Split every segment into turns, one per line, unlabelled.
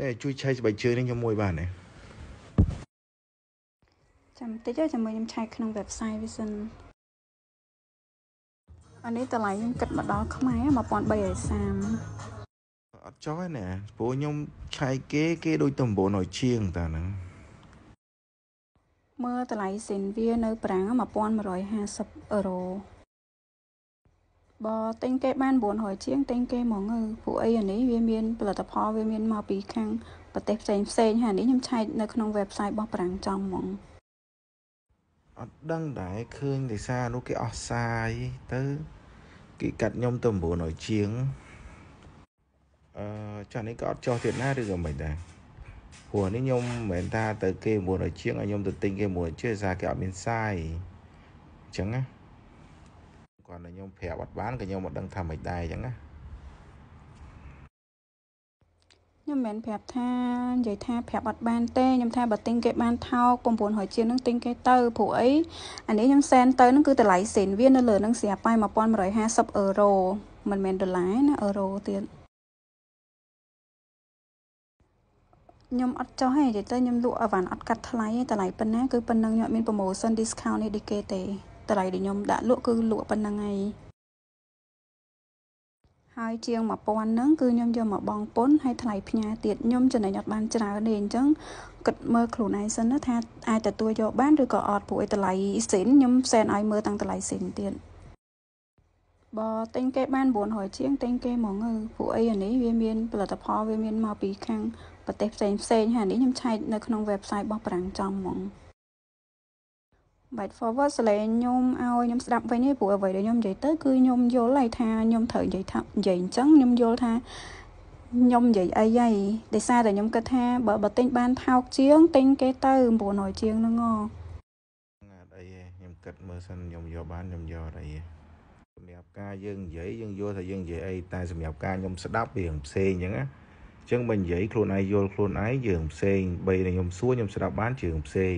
នេះជួយឆៃស្បែកជើងនេះខ្ញុំមួយបានទេ
ចាំតិចចាំមើលខ្ញុំ ឆែកក្នុង website វាសិនអានេះតម្លៃខ្ញុំគិតមកដល់ខ្មែរ1330
អត់ចុះឯណាព្រោះខ្ញុំឆែកគេ គេ ដូចតែ900ជាងតាហ្នឹង
មើលតម្លៃសិនវានៅប្រាំង1150អឺរ៉ូបើទិញគេបាន900ជាងទិញគេមកងើពួកអីអានេះវាមានផលិតផលវាមានមកពីខាងប្រទេសផ្សេងផ្សេងហើយនេះខ្ញុំឆែកនៅក្នុង website របស់ប្រាំងចំហ្មង
អត់ដឹងដែរឃើញទេសានោះគេអស់សាយទៅគេកាត់ខ្ញុំទៅ900ជាងអឺចានេះក៏អត់ចោះទៀតណាឬក៏មិនដែរព្រោះនេះខ្ញុំមិនមែនថាទៅគេ900ជាងឲ្យខ្ញុំទៅទិញគេ900ជាងសារគេអត់មានសាយអញ្ចឹងណាគាត់តែខ្ញុំប្រាប់អត់បានក៏ខ្ញុំមិនដឹងថាម៉េចដែរអញ្ចឹងណា
ខ្ញុំមិនប្រាប់ថានិយាយថាប្រាប់អត់បានទេខ្ញុំថាបើទិញគេបានថោក900ជាងនឹងទិញគេទៅព្រោះអីអានេះខ្ញុំសែនទៅនឹងគឺតម្លៃសេនវានៅលើនឹងស្រាប់ហើយ1150អឺរ៉ូមិនមែនដុល្លារណាអឺរ៉ូទៀតខ្ញុំអត់ចោះទេនិយាយទៅខ្ញុំលក់អីវ៉ាន់អត់កាត់ថ្លៃទេតម្លៃប៉ុណ្ណាគឺប៉ុណ្ណឹងខ្ញុំអត់មាន promotion discount នេះដូចគេទេតម្លៃដែលខ្ញុំដាក់លក់គឺលក់ប៉ុណ្ណឹងឯងហើយជាង1000ហ្នឹងគឺខ្ញុំយកមកបងពុនហើយថ្លៃផ្ញើទៀតខ្ញុំចំណេញអត់បានច្រើនទេអញ្ចឹងគិតមើលខ្លួនឯងសិនថាអាចទទួលយក បានឬក៏អត់ពួកឯតម្លៃសិនខ្ញុំសែនឲ្យមើលតាំងតម្លៃសិនទៀតបើទិញគេបាន900ជាងទិញគេហ្មងអឺពួកអីអានេះវាមានផលិតផលវាមានមកពីខាងប្រទេសផ្សេងផ្សេងហើយនេះខ្ញុំឆែកនៅក្នុង website របស់ប្រាំងចំហ្មងបាច់ forward slash ខ្ញុំឲ្យខ្ញុំស្ដាប់វិញទេព្រោះអ្វីដែលខ្ញុំនិយាយទៅ គឺខ្ញុំយល់ហើយថាខ្ញុំត្រូវនិយាយថានិយាយអញ្ចឹងខ្ញុំយល់ថាខ្ញុំនិយាយអីហើយដោយសារតែខ្ញុំគិតថា បើបើទិញបានថោកជាងទិញគេទៅ900ជាងហ្នឹងហ៎អត់
អីទេខ្ញុំគិតមើលសិនខ្ញុំយកបានខ្ញុំយកអត់អីទេសម្រាប់ការយើងនិយាយយើងយល់ថាយើងនិយាយអីតែសម្រាប់ការខ្ញុំស្ដាប់វាផ្សេងអញ្ចឹងណាអញ្ចឹងបើនិយាយខ្លួនឯងយល់ខ្លួនឯងយើងផ្សេងបីដែលខ្ញុំសួរខ្ញុំស្ដាប់បានជើងផ្សេង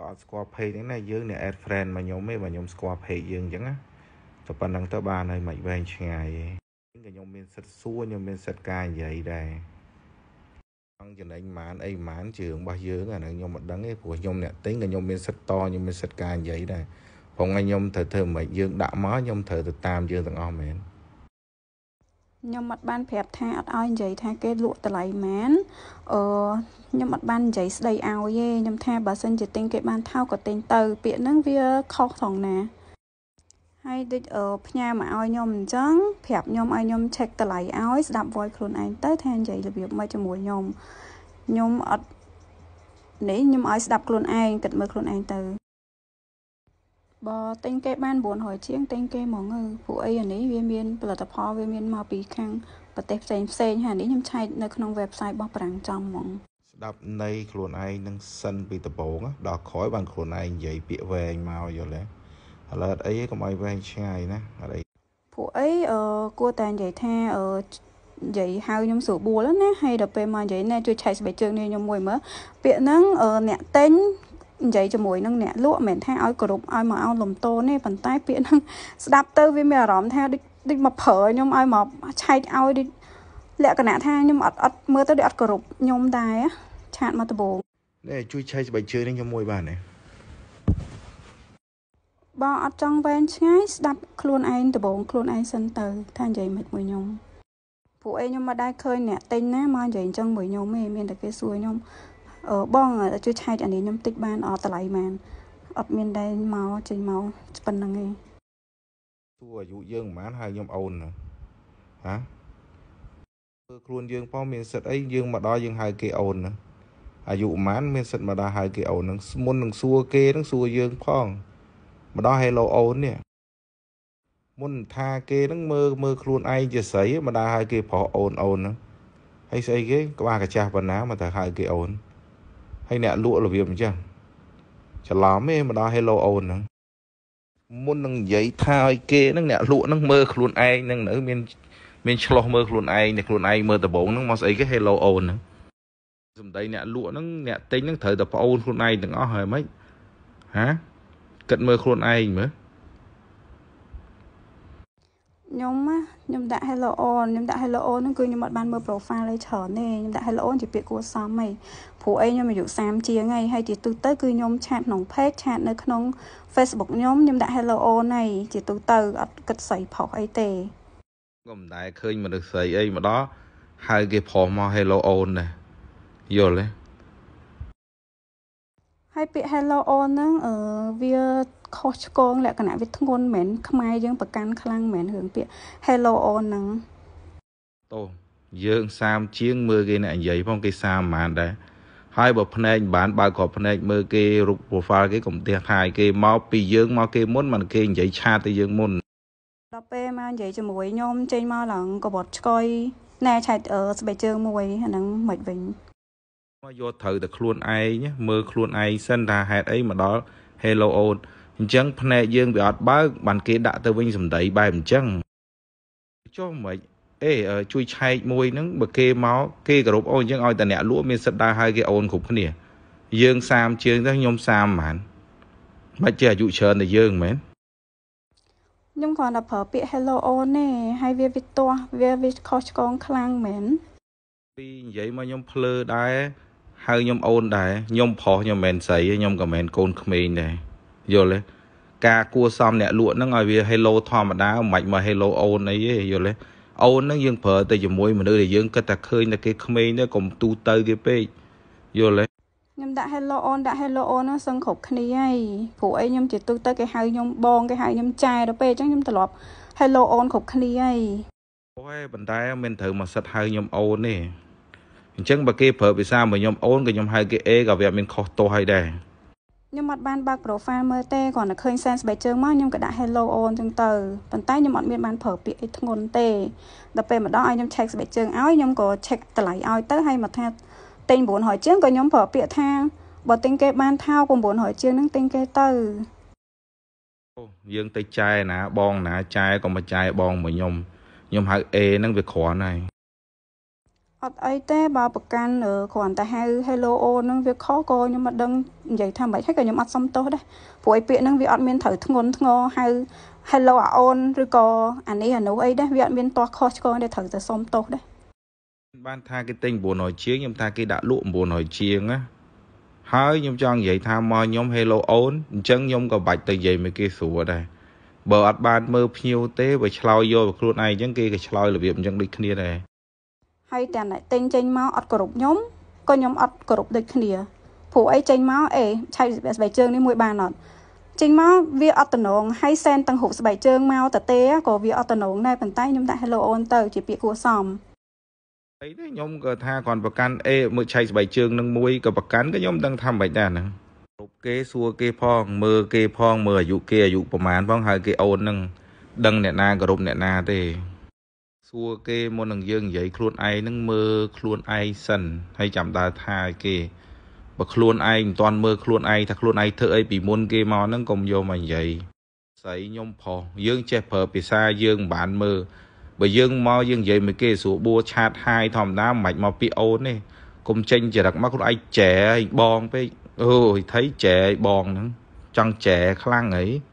ក៏អត់ស្គាល់ page ហ្នឹងណាយើងអ្នក add friend មកខ្ញុំទេបើខ្ញុំស្គាល់ page យើងអញ្ចឹងណាតែប៉ុណ្្នឹងទៅបានហើយមិនវែងឆ្ងាយទេក៏ខ្ញុំមានសិទ្ធសួរខ្ញុំមានសិទ្ធការនិយាយដែរអង្គចំណេញម៉ានអីម៉ានជឿរបស់យើងអាហ្នឹងខ្ញុំមិនដឹងទេព្រោះខ្ញុំអ្នកទិញក៏ខ្ញុំមានសិទ្ធតខ្ញុំមានសិទ្ធការនិយាយដែរព្រោះថ្ងៃខ្ញុំត្រូវធ្វើមិនយើងដាក់មកខ្ញុំត្រូវទៅតាមយើងទាំងអស់មែន
ខ្ញុំអត់បានប្រាប់ថាអត់ឲ្យនិយាយថា គេលក់តម្លៃម៉ានអឺខ្ញុំអត់បាននិយាយស្ដីឲ្យទេខ្ញុំថាបើសិន ជាទិញគេបានថោកក៏ទិញទៅ ពាក្យហ្នឹងវាខុសផងណាហើយដូចអឺផ្ញើមកឲ្យខ្ញុំអញ្ចឹងប្រាប់ខ្ញុំឲ្យខ្ញុំ check តម្លៃឲ្យស្ដាប់ voice ខ្លួនឯងទៅថានិយាយរបៀបមកជាមួយខ្ញុំខ្ញុំអត់នេះខ្ញុំឲ្យស្ដាប់ខ្លួនឯងគិតមើលខ្លួនឯងទៅបើទិញគេបាន900ជាងទិញគេមកងើពួកអីអានេះវាមានផលិតផលវាមានមកពីខាងប្រទេសផ្សេងផ្សេងហើយនេះខ្ញុំឆែកនៅក្នុង website របស់ប្រាំងចំហ្មង
ស្ដាប់នៃខ្លួនឯងនឹងសិនពីដំបូងដល់ក្រោយ បានខ្លួនឯងនិយាយពាក្យវែងមកយល់ទេឥឡូវអត់អីកុំឲ្យវែងឆ្ងាយណាអត់អីពួ
កអីអឺគួរតែនិយាយថាអឺនិយាយហៅខ្ញុំស្រួលបួលណាហើយដល់ពេលមកនិយាយណែជួយឆែកស្បែកជើងនេះខ្ញុំមួយមើលពាក្យហ្នឹងអ្នកតេញនិយាយជាមួយនឹងអ្នកលក់មិនមែនថាឲ្យគោរពឲ្យមកឲ្យលំទោនទេប៉ុន្តែពាក្យហ្នឹងស្ដាប់ទៅវាមានអារម្មណ៍ថាដូចដូចមកព្រើខ្ញុំឲ្យមកឆែកឲ្យដូចលក្ខណៈថាខ្ញុំអត់អត់មើលទៅដូចអត់គោរពខ្ញុំដែរឆាតមកដបង
នេះជួយឆែកស្បែកជើងនេះខ្ញុំមួយបានទេ
បងអត់ចង់វែងឆ្ងាយស្ដាប់ខ្លួនឯងដបងខ្លួនឯងសិនទៅ ថានិយាយមិនមួយខ្ញុំពួកឯងខ្ញុំមិនដែរឃើញអ្នកទិញណាមកនិយាយអញ្ចឹងមួយខ្ញុំទេមានតែគេសួរខ្ញុំបងជួយឆែកអានេះខ្ញុំតិចបានអត់តម្លៃបានអត់មានដែរមកចេញមកប៉ុណ្្នឹងឯង
ទួអាយុយើងប្រហែលហើយខ្ញុំអូនហាធ្វើខ្លួនយើងផងមានសិទ្ធអីយើងមកដល់យើងហៅគេអូនណាអាយុប្រហែលមានសិទ្ធមកដល់ហៅគេអូននឹងមុននឹងសួរគេនឹងសួរយើងផងមកដល់ Hello អូននេះមុនថាគេនឹងមើលមើលខ្លួនឯងជាស្រីមកដល់ហៅគេប្រុសអូនអូនហ្នឹងហើយស្អីគេក្បាលកាចាស់ប៉ុណ្ណាមកតែហៅគេអូនហើយអ្នកលក់របៀបអញ្ចឹងច្រឡំទេមកដល់ Hello Own ហ្នឹងមុននឹងនិយាយថាឲ្យគេហ្នឹងអ្នកលក់ហ្នឹងមើលខ្លួនឯងហ្នឹងនៅ មានមានឆ្លោះមើលខ្លួនឯងនេះខ្លួនឯងមើលដបងហ្នឹងមកស្អីគេ Hello Own ហ្នឹងសំដីអ្នកលក់ហ្នឹងអ្នកទិញហ្នឹងត្រូវតែប្អូនខ្លួនឯងទាំងអស់ហើយមិនហ៎គិតមើលខ្លួនឯងមើល
ខ្ញុំខ្ញុំដាក់ hello on ខ្ញុំដាក់ hello on ហ្នឹងគឺខ្ញុំអត់បានមើល profile អីច្រើនទេខ្ញុំដាក់ hello on ជាពាក្យគួរសមហីព្រោះអីខ្ញុំអាយុ30ជាងហីហើយជាទូទៅគឺខ្ញុំ ឆាតក្នុង page ឆាត នៅក្នុង Facebook ខ្ញុំខ្ញុំដាក់ hello on ហីជាទូទៅ អត់គិតស្អីផុសអីទេ
ខ្ញុំមិនដែលឃើញមនុស្សស្អីអីម្ដងហើយគេផុសមក hello on ដែរយល់ទេ
ហើយពាក្យ hello all ហ្នឹងអឺវាខុសឆ្គងលក្ខណៈវាធ្ងន់មែនខ្មែរយើងប្រកាន់ខ្លាំងមែនរឿងពាក្យ hello all ហ្នឹង
តោះយើងសាមជាងមើលគេអ្នកនិយាយផងគេសាមមិនដែរហើយបើភ្នែកមិនបានបើកគ្រាប់ភ្នែកមើលគេរូប profile គេកុំទះថាយគេមកពីយើងមកគេមុនមិនគេនិយាយឆាតទៅយើងមុន
ដល់ពេលមកនិយាយជាមួយខ្ញុំចេញមកឡើងក្បត់ឆ្កុយណែឆែកស្បែកជើងមួយអាហ្នឹងមិនវិញ
មកយកត្រូវតែខ្លួនឯងមើលខ្លួនឯងសិនថាហេតុអីមកដល់ Hello Oat អញ្ចឹងភ្នែកយើង វាអត់បើក បានគេដាក់ទៅវិញសម្ដីបែបអញ្ចឹងចុះមិនអេជួយឆែកមួយហ្នឹងបើគេមកគេគោរពអូនអញ្ចឹងឲ្យតែអ្នកលក់មានសិទ្ធដើរហើយគេអូនគ្រប់គ្នា យើង30ជើងទៅខ្ញុំ30ហ្មងមិនជាអាយុច្រើនតែយើងមែន
ខ្ញុំគ្រាន់តែប្រើពាក្យ hello អូនទេហើយវាវាទាស់វាវាខុសឆ្គងខ្លាំងមែន
ពីនិយាយមកខ្ញុំភ្លើដែរហើយខ្ញុំអូនដែរខ្ញុំប្រុសខ្ញុំមិនមែនស្រីទេខ្ញុំក៏មិនមែនកូនក្មេងដែរយល់ទេការគួសមអ្នកលក់ហ្នឹងឲ្យវា hello ធម្មតាមិនមក hello អូនអីទេយល់ទេអូនហ្នឹងយើងប្រើតែជាមួយមនុស្សដែលយើងគិតថាឃើញតែគេក្មេងទៅកុំទូទៅគេពេកយល់ទេខ
្ញុំដាក់ hello អូនដាក់ hello អូនហ្នឹងសឹងគ្រប់គ្នាហើយព្រោះអីខ្ញុំជាទូទៅគេហៅខ្ញុំបងគេហៅខ្ញុំចែទៅពេកអញ្ចឹងខ្ញុំត្រឡប់ hello អូនគ្រប់គ្នាហើយ
អូយប៉ុន្តែមិនត្រូវមកសិតហៅខ្ញុំអូនទេអញ្ចឹងបើគេប្រើភាសាមកខ្ញុំអូនក៏ខ្ញុំហៅគេអេក៏វាមានខុសទោសហើយដែរ
ខ្ញុំអត់បានបើក profile មើលទេគ្រាន់តែឃើញ sense ស្បែកជើងមកខ្ញុំក៏ដាក់ hello អូនចឹងទៅប៉ុន្តែខ្ញុំអត់មានបានប្រើពាក្យអីធ្ងន់ទេដល់ពេលម្ដងឲ្យខ្ញុំ check ស្បែកជើងឲ្យខ្ញុំក៏ check តម្លៃឲ្យទៅហើយមកថាេញ900ជើងក៏ខ្ញុំប្រើពាក្យថាបើទិញគេបានថោក900ជើងហ្នឹងទិញគេទៅ
យើងទៅចែណាបងណាចែក៏មកចែបងមកខ្ញុំខ្ញុំហៅ A ហ្នឹងវាគ្រាន់ហើយ
អត់អីទេបើប្រកាន់គ្រាន់តែហៅ hello អូនឹងវាខុសក៏ខ្ញុំមិនដឹងនិយាយថាម៉េចហើយក៏ខ្ញុំអត់សំទោសដែរព្រោះឯពាក្យហ្នឹងវាអត់មានត្រូវធ្ងន់ធ្ងរហៅ hello អាអូនឬក៏អានេះអានោះអីដែរវាអត់មានទាស់ខុសឆ្គងដែរត្រូវតែសំទោសដែរ
បានថាគេទិញ900ជាងខ្ញុំថាគេដាក់លក់900ជាងណាហើយខ្ញុំចង់និយាយថាមកខ្ញុំ hello អូនអញ្ចឹងខ្ញុំក៏បាច់ទៅនិយាយមកគេស្រួលដែរបើអត់បានមើលភ្ញៀវទេបើឆ្លោយយកខ្លួនឯងអញ្ចឹងគេក៏ឆ្លោយរបៀបអញ្ចឹងដូចគ្នាដែរ
ហើយទាំងអ្នកទិញចេញមកអត់គោរពខ្ញុំក៏ខ្ញុំអត់គោរពដូចគ្នាព្រោះអីចេញមកអេឆៃស្បែកជើងនេះមួយបានអត់ចេញមកវាអត់តំណងហើយសែនទាំងរូបស្បែកជើងមកតទេក៏វាអត់តំណងដែរប៉ុន្តែខ្ញុំដាក់ hello អូនទៅជាពាក្យគួរសម
អីទេខ្ញុំក៏ថាគាត់ប្រកាន់អេមើលឆៃស្បែកជើងនឹងមួយក៏ប្រកាន់ក៏ខ្ញុំដឹងថាមិនដែរហ្នឹងរូបគេសួរគេ ផងមើលគេផងមើលអាយុគេអាយុប្រហែលផងហើយគេអូននឹងដឹងអ្នកណាគោរពអ្នកណាទេសួរគេមុននឹងយើងនិយាយខ្លួនឯងនឹងមើលខ្លួនឯងសិនហើយចាំដើរថាឲ្យគេបើខ្លួនឯងមិនទាន់មើលខ្លួនឯងថាខ្លួនឯងធ្វើអីពីមុនគេមកហ្នឹងកុំយកមកនិយាយស្រីខ្ញុំផុសយើង ចេះប្រើភាសាយើងមិនបានមើលបើយើងមកយើងនិយាយមួយគេស្រួលបួឆាតហាយធម្មតាមិនមកពីអូនទេកុំចេញចរិតមកខ្លួនឯងចែឲ្យបងពេកអូយថៃចែឲ្យបងហ្នឹងចង់ចែខ្លាំងហី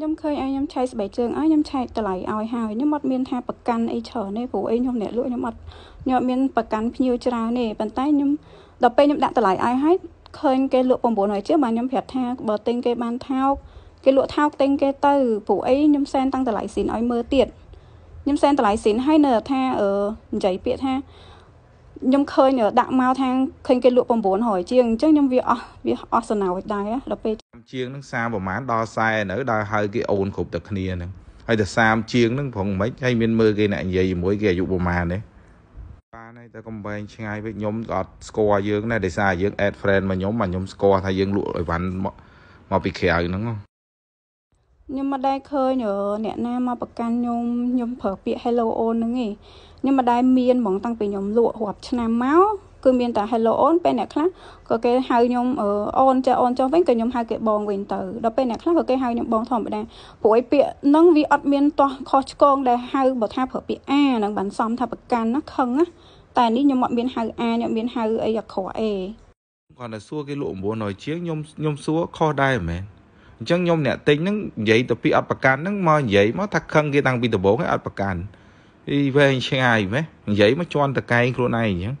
ខ្ញុំឃើញឲ្យខ្ញុំឆែកស្បែកជើងឲ្យខ្ញុំឆែកតម្លៃឲ្យហើយខ្ញុំអត់មានថាប្រកាន់អីច្រើនទេព្រោះអីខ្ញុំអ្នកលក់ខ្ញុំអត់ខ្ញុំអត់មានប្រកាន់ភ្ញៀវច្រើនទេប៉ុន្តែខ្ញុំដល់ពេលខ្ញុំដាក់តម្លៃឲ្យហើយឃើញ គេលក់900ជាងបាទខ្ញុំប្រាប់ថាបើទិញគេបានថោកគេលក់ថោកទិញគេទៅព្រោះអីខ្ញុំសែនតាំងតម្លៃស៊ីនឲ្យមើលទៀតខ្ញុំសែនតម្លៃស៊ីនឲ្យនៅថាអឺនិយាយពាក្យថាខ្ញុំឃើញដាក់មកថាឃើញគេលក់900ជាងអញ្ចឹងខ្ញុំវាអស់វាអស់សំណោចដែរដល់ពេល
ជាងនឹង30ប្រហែលដល់40នៅដល់ហើយគេអូនគ្រប់តែគ្នាហ្នឹងហើយតែ30ជាងហ្នឹងប្រងមិនហើយមានមើលគេអ្នកនិយាយជាមួយគេអាយុប្រហែលទេបានហើយតែកំបែងឆ្ងាយវិញខ្ញុំក៏អត់ស្គាល់យើងដែរដោយសារយើង add friend មកខ្ញុំមកខ្ញុំស្គាល់ថាយើងលក់អីវ៉ាន់មកពីក្រៅហ្នឹង
ខ្ញុំមិនដែលឃើញអ្នកណាមកប្រកាន់ខ្ញុំខ្ញុំប្រើពាក្យ hello អូនហ្នឹងឯងខ្ញុំមិនដែលមានហ្មងតាំងពីខ្ញុំលក់រាប់ឆ្នាំមកគឺមានតែ hello អូន ពេលអ្នកខ្លះក៏គេហៅខ្ញុំអូនចាអូនចុះវិញក៏ខ្ញុំហៅគេបងវិញទៅដល់ពេលអ្នកខ្លះក៏គេហៅខ្ញុំបងធម្មតាព្រោះឯពាក្យហ្នឹងវាអត់មានតោះខុសឆ្គងដែលហៅបើថាប្រើពាក្យអាហ្នឹងបានសំថាប្រកាន់ណាខឹងណាតែនេះខ្ញុំអត់មានហៅអាខ្ញុំមានហៅអីអាក្រក់អេ
គាត់តែសួរគេលក់900ជាងខ្ញុំខ្ញុំសួរខុសដែរមែនអញ្ចឹងខ្ញុំអ្នកទិញហ្នឹងនិយាយទៅពីអត់ប្រកាន់ហ្នឹងមកនិយាយមកថាខឹងគេតាំងពីដំបូងហើយអត់ប្រកាន់អីវែងឆ្ងាយម៉េះនិយាយមកជន់តកែងខ្លួនឯងអញ្ចឹង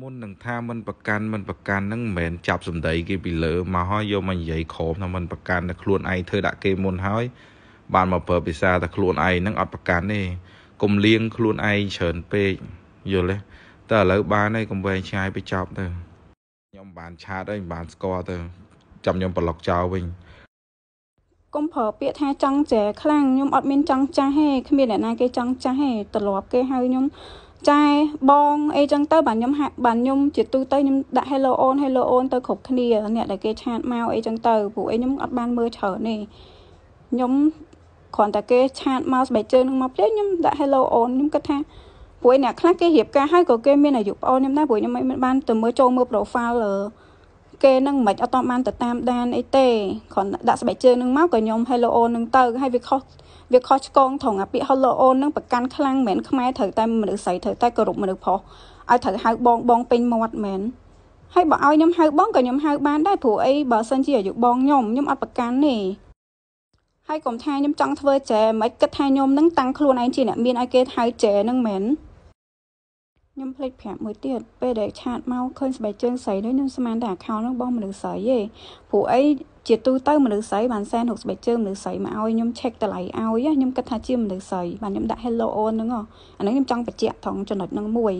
មុននឹងថាមិនប្រកាន់មិនប្រកាន់ហ្នឹងមិនមែនចាប់សម្ដីគេពីលើមកហើយយកមកនិយាយក្រមថាមិនប្រកាន់តែខ្លួនឯងធ្វើដាក់គេមុនហើយបានមកប្រើភាសាថាខ្លួនឯងហ្នឹងអត់ប្រកាន់ទេកុំលៀងខ្លួនឯងច្រើនពេកយល់ទេតែឥឡូវបានហើយកុំវែងឆ្ងាយទៅចប់ទៅខ្ញុំបានឆាតហើយបានស្គាល់ទៅចាំខ្ញុំប្លុកចោលវិញ
កុំប្រើពាក្យថាចង់ចែខ្លាំងខ្ញុំអត់មានចង់ចាស់ទេគ្មានអ្នកណាគេចង់ចាស់ទេត្រឡប់គេហៅខ្ញុំចែបងអីចឹងទៅបាទខ្ញុំហាក់បាទខ្ញុំជាទូទៅខ្ញុំដាក់ hello on hello on ទៅគ្រប់គ្នាអ្នកដែលគេឆាតមកអីចឹងទៅពួកអីខ្ញុំអត់បានមើលច្រើនទេខ្ញុំគ្រាន់តែគេឆាតមកស្បែកជើងនឹងមកពេលខ្ញុំដាក់ hello on ខ្ញុំគិតថាពួកអ្នកខ្លះគេរៀបការហើយក៏គេមានអាយុប្អូនខ្ញុំដែរពួកខ្ញុំមិនបានទៅមើលចូលមើល profile គេនឹងមិនអត់តបានទៅតាមដានអីទេគ្រាន់ដាក់ស្បែកជើងនឹងមកក៏ខ្ញុំ Hello On នឹងទៅហើយវាខុសវាខុសឆ្គងត្រង់អាពាក្យ Hello On នឹងប្រកាន់ខ្លាំងមែនខ្មែរត្រូវតែមនុស្សស្រីត្រូវតែគោរពមនុស្សប្រុសឲ្យត្រូវហៅបងបងពេញមាត់មែនហើយបើឲ្យខ្ញុំហៅបងក៏ខ្ញុំហៅបានដែរព្រោះអីបើសិនជាអាយុបងខ្ញុំខ្ញុំអត់ប្រកាន់ទេហើយកុំថាខ្ញុំចង់ធ្វើចែមិនគិតថាខ្ញុំនឹងតាំងខ្លួនឯងជាអ្នកមានឲ្យគេហៅចែនឹងមែនខ្ញុំភ្លេចប្រាប់មួយទៀតពេលដែលឆាតមកឃើញស្បែកជើងស្រីនោះខ្ញុំស្មានតែ account នោះបងមនុស្សស្រីទេព្រោះអីជាទូទៅមនុស្សស្រីបានសែនហុកស្បែកជើងមនុស្សស្រីមកឲ្យខ្ញុំ check តម្លៃឲ្យខ្ញុំគិតថាជាមនុស្សស្រីបានខ្ញុំដាក់ hello on ហ្នឹងអាហ្នឹងខ្ញុំចង់បញ្ជាក់ត្រង់ចំណុចហ្នឹងមួយ